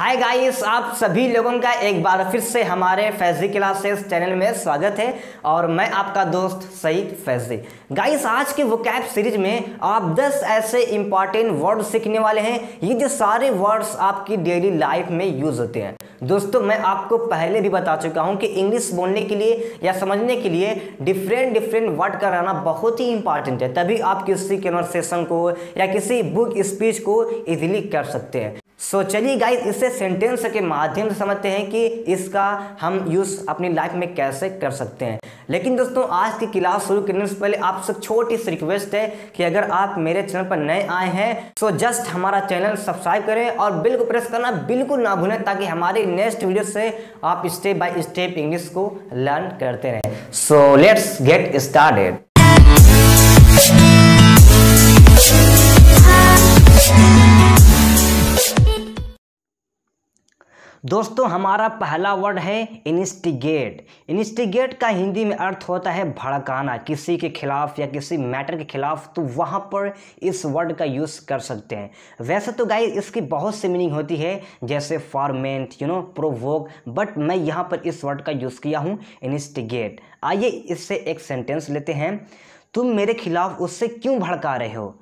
Hi guys आप सभी लोगों का एक बार फिर से हमारे फैजी क्लासेस चैनल में स्वागत है और मैं आपका दोस्त सईद फैजी गाइस आज के कैप सीरीज में आप 10 ऐसे इंपॉर्टेंट वर्ड सीखने वाले हैं ये जो सारे वर्ड्स आपकी डेली लाइफ में यूज़ होते हैं दोस्तों मैं आपको पहले भी बता चुका हूँ कि इंग्लिश बोलने के लिए या समझने के लिए डिफरेंट डिफरेंट वर्ड का रहना बहुत ही इंपॉर्टेंट है तभी आप किसी कन्वर्सेशन को या किसी बुक स्पीच को ईजिली कर सकते हैं सो चलिए गाइस इसे सेंटेंस के माध्यम से समझते हैं कि इसका हम यूज़ अपनी लाइफ में कैसे कर सकते हैं लेकिन दोस्तों आज की क्लास शुरू करने से पहले आपसे छोटी सी रिक्वेस्ट है कि अगर आप मेरे चैनल पर नए आए हैं तो जस्ट हमारा चैनल सब्सक्राइब करें और बिल को प्रेस करना बिल्कुल ना भूलें ताकि हमारे नेक्स्ट वीडियो से आप स्टेप बाई स्टेप इंग्लिश को लर्न करते रहें सो लेट्स गेट स्टार्टेड दोस्तों हमारा पहला वर्ड है इंस्टिगेट इंस्टिगेट का हिंदी में अर्थ होता है भड़काना किसी के खिलाफ या किसी मैटर के खिलाफ तो वहाँ पर इस वर्ड का यूज़ कर सकते हैं वैसे तो गाइस इसकी बहुत सी मीनिंग होती है जैसे foment you know provoke but मैं यहाँ पर इस वर्ड का यूज़ किया हूँ इंस्टिगेट आइए इससे एक सेंटेंस लेते हैं तुम मेरे खिलाफ उससे क्यों भड़का रहे हो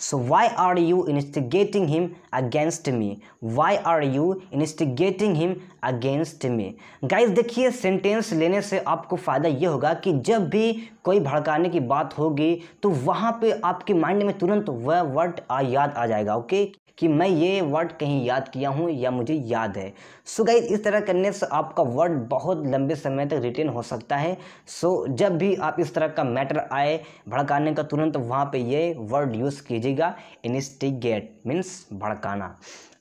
So why are you instigating him against me? Why are you instigating him against me? Guys देखिए सेंटेंस लेने से आपको फ़ायदा ये होगा कि जब भी कोई भड़काने की बात होगी तो वहाँ पे आपके माइंड में तुरंत वह वर्ड आ याद आ जाएगा ओके okay? कि मैं ये वर्ड कहीं याद किया हूँ या मुझे याद है सो so गाइज इस तरह करने से आपका वर्ड बहुत लंबे समय तक रिटेन हो सकता है सो so, जब भी आप इस तरह का मैटर आए भड़काने का तुरंत वहाँ पे ये वर्ड यूज़ कीजिए दीजिएगा इनिस्टिगेट मीन्स भड़काना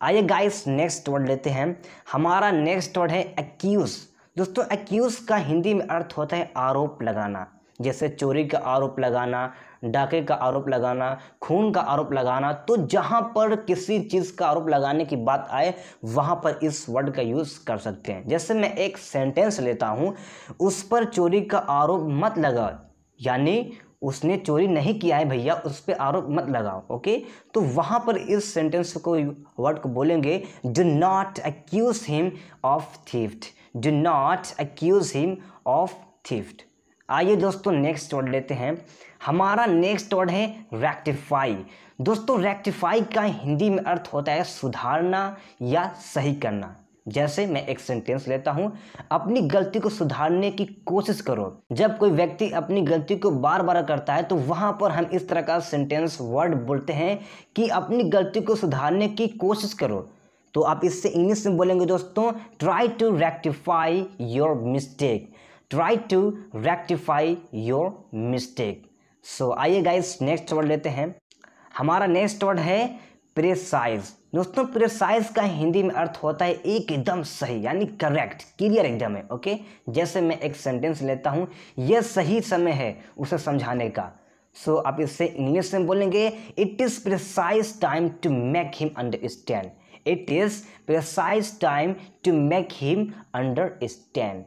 आइए गाइस नेक्स्ट वर्ड लेते हैं हमारा नेक्स्ट वर्ड है एक्यूज़ दोस्तों एक्यूज़ का हिंदी में अर्थ होता है आरोप लगाना जैसे चोरी का आरोप लगाना डाके का आरोप लगाना खून का आरोप लगाना तो जहाँ पर किसी चीज़ का आरोप लगाने की बात आए वहाँ पर इस वर्ड का यूज़ कर सकते हैं जैसे मैं एक सेंटेंस लेता हूँ उस पर चोरी का आरोप मत लगा यानी उसने चोरी नहीं किया है भैया उस पर आरोप मत लगाओ ओके तो वहाँ पर इस सेंटेंस को वर्ड को बोलेंगे do not accuse him of theft do not accuse him of theft आइए दोस्तों नेक्स्ट वर्ड लेते हैं हमारा नेक्स्ट वर्ड है रेक्टिफाई दोस्तों रेक्टिफाई का हिंदी में अर्थ होता है सुधारना या सही करना जैसे मैं एक सेंटेंस लेता हूँ अपनी गलती को सुधारने की कोशिश करो जब कोई व्यक्ति अपनी गलती को बार बार करता है तो वहाँ पर हम इस तरह का सेंटेंस वर्ड बोलते हैं कि अपनी गलती को सुधारने की कोशिश करो तो आप इससे इंग्लिश में बोलेंगे दोस्तों try to rectify your mistake try to rectify your mistake so आइए गाइस नेक्स्ट वर्ड लेते हैं हमारा नेक्स्ट वर्ड है प्रेसाइज दोस्तों प्रिसाइज का हिंदी में अर्थ होता है एकदम सही यानी करेक्ट क्लियर एकदम है ओके जैसे मैं एक सेंटेंस लेता हूँ यह सही समय है उसे समझाने का सो so, आप इससे इंग्लिश में बोलेंगे it is precise time to make him understand it is precise time to make him understand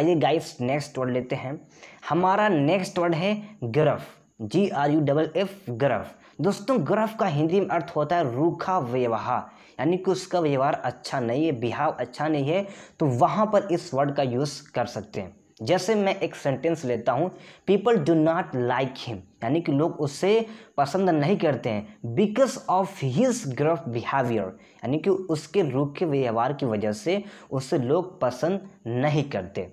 आइए गाइस नेक्स्ट वर्ड लेते हैं हमारा नेक्स्ट वर्ड है gruff G R U double F gruff दोस्तों गर्भ का हिंदी में अर्थ होता है रूखा व्यवहार यानी कि उसका व्यवहार अच्छा नहीं है बिहाव अच्छा नहीं है तो वहाँ पर इस वर्ड का यूज़ कर सकते हैं जैसे मैं एक सेंटेंस लेता हूँ people do not like him यानी कि लोग उससे पसंद नहीं करते हैं because of his gruff behaviour यानी कि उसके रूखे व्यवहार की वजह से उसे लोग पसंद नहीं करते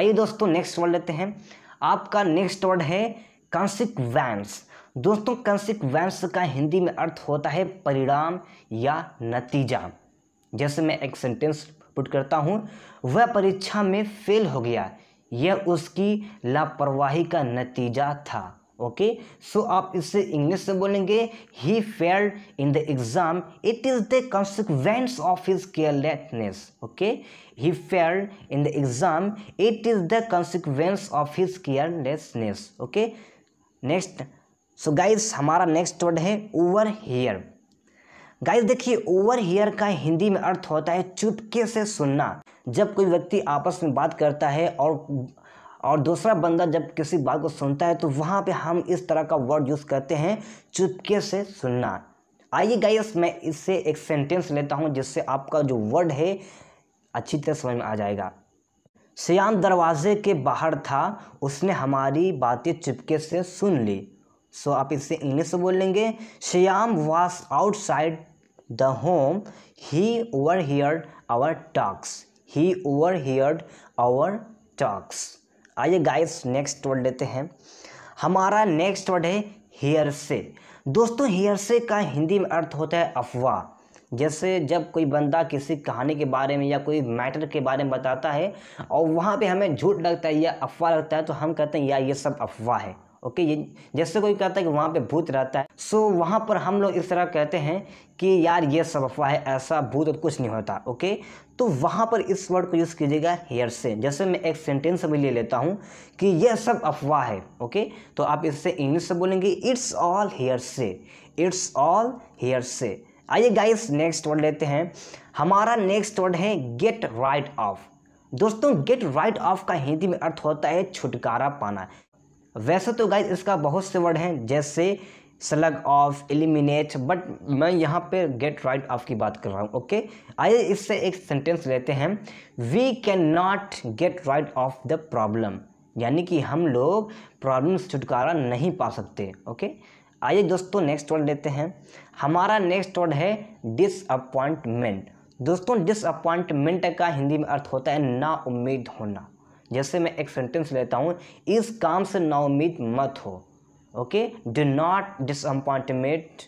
आइए दोस्तों नेक्स्ट वर्ड लेते हैं आपका नेक्स्ट वर्ड है कॉन्सिक्वेंस दोस्तों कंसिक्वेंस का हिंदी में अर्थ होता है परिणाम या नतीजा जैसे मैं एक सेंटेंस पुट करता हूँ वह परीक्षा में फेल हो गया यह उसकी लापरवाही का नतीजा था ओके सो आप इसे इंग्लिश से बोलेंगे he failed in the exam it is the consequence of his carelessness okay he failed in the exam it is the consequence of his carelessness okay next so guys हमारा next word है over here guys देखिए over here का हिंदी में अर्थ होता है चुपके से सुनना जब कोई व्यक्ति आपस में बात करता है और और दूसरा बंदा जब किसी बात को सुनता है तो वहाँ पे हम इस तरह का वर्ड यूज़ करते हैं चुपके से सुनना आइए गाइस मैं इससे एक सेंटेंस लेता हूँ जिससे आपका जो वर्ड है अच्छी तरह समझ में आ जाएगा श्याम दरवाजे के बाहर था उसने हमारी बातें चुपके से सुन ली सो so, आप इससे इंग्लिश में बोल लेंगे Shyam was outside the home he overheard our talks he overheard our talks आइए गाइस नेक्स्ट वर्ड लेते हैं हमारा नेक्स्ट वर्ड है हेयर से दोस्तों हेयर से का हिंदी में अर्थ होता है अफवाह जैसे जब कोई बंदा किसी कहानी के बारे में या कोई मैटर के बारे में बताता है और वहाँ पे हमें झूठ लगता है या अफवाह लगता है तो हम कहते हैं या ये सब अफवाह है ओके ये जैसे कोई कहता है कि वहाँ पे भूत रहता है सो वहाँ पर हम लोग इस तरह कहते हैं कि यार ये सब अफवाह है ऐसा भूत और कुछ नहीं होता ओके तो वहाँ पर इस वर्ड को यूज़ कीजिएगा हेयर से जैसे मैं एक सेंटेंस अभी ले लेता हूँ कि यह सब अफवाह है ओके तो आप इससे इंग्लिश से बोलेंगे इट्स ऑल हेयर से इट्स ऑल हेयर से आइए गाइस नेक्स्ट वर्ड लेते हैं हमारा नेक्स्ट वर्ड है गेट राइट ऑफ दोस्तों गेट राइट ऑफ का हिंदी में अर्थ होता है छुटकारा पाना वैसे तो गाइज इसका बहुत से वर्ड हैं जैसे स्लग ऑफ एलिमिनेट बट मैं यहाँ पे गेट राइट ऑफ की बात कर रहा हूँ ओके आइए इससे एक सेंटेंस लेते हैं we can not get right off the problem यानी कि हम लोग प्रॉब्लम से छुटकारा नहीं पा सकते ओके आइए दोस्तों नेक्स्ट वर्ड लेते हैं हमारा नेक्स्ट वर्ड है डिसअपॉइंटमेंट दोस्तों डिसअपॉइंटमेंट का हिंदी में अर्थ होता है ना उम्मीद होना जैसे मैं एक सेंटेंस लेता हूँ इस काम से नाउमीद मत हो okay do not disappointment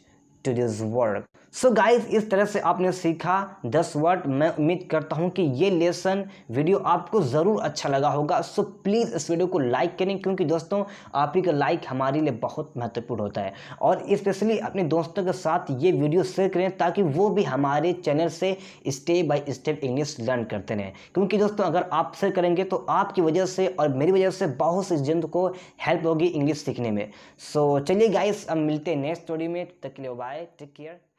to this work so so guys इस तरह से आपने सीखा दस वर्ड मैं उम्मीद करता हूँ कि ये लेसन वीडियो आपको ज़रूर अच्छा लगा होगा सो so प्लीज़ इस वीडियो को लाइक करें क्योंकि दोस्तों आप ही का लाइक हमारे लिए बहुत महत्वपूर्ण होता है और स्पेशली अपने दोस्तों के साथ ये वीडियो शेयर करें ताकि वो भी हमारे चैनल से step by step English learn करते रहें क्योंकि दोस्तों अगर आप शेयर करेंगे तो आपकी वजह से और मेरी वजह से बहुत से जिंद को हेल्प होगी इंग्लिश सीखने में सो so, चलिए गाइस अब मिलते हैं नेक्स्ट स्टोरी में तक बाय टेक केयर